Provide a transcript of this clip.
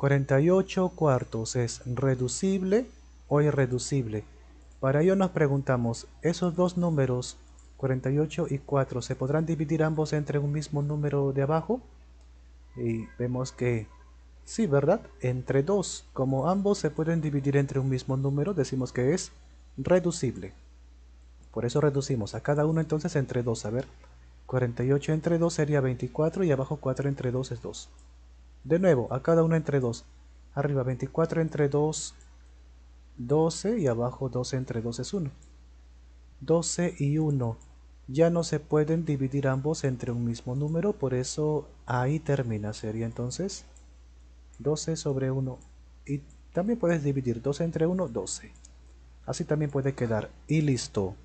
48 cuartos es reducible o irreducible. Para ello nos preguntamos, ¿esos dos números 48 y 4 se podrán dividir ambos entre un mismo número de abajo? Y vemos que sí, ¿verdad? Entre 2. Como ambos se pueden dividir entre un mismo número, decimos que es reducible. Por eso reducimos a cada uno entonces entre 2. A ver, 48 entre 2 sería 24 y abajo 4 entre 2 es 2. De nuevo, a cada uno entre 2. Arriba 24 entre 2, 12 y abajo 12 entre 2 es 1. 12 y 1. Ya no se pueden dividir ambos entre un mismo número, por eso ahí termina. Sería entonces 12 sobre 1. Y también puedes dividir 12 entre 1, 12. Así también puede quedar. Y listo.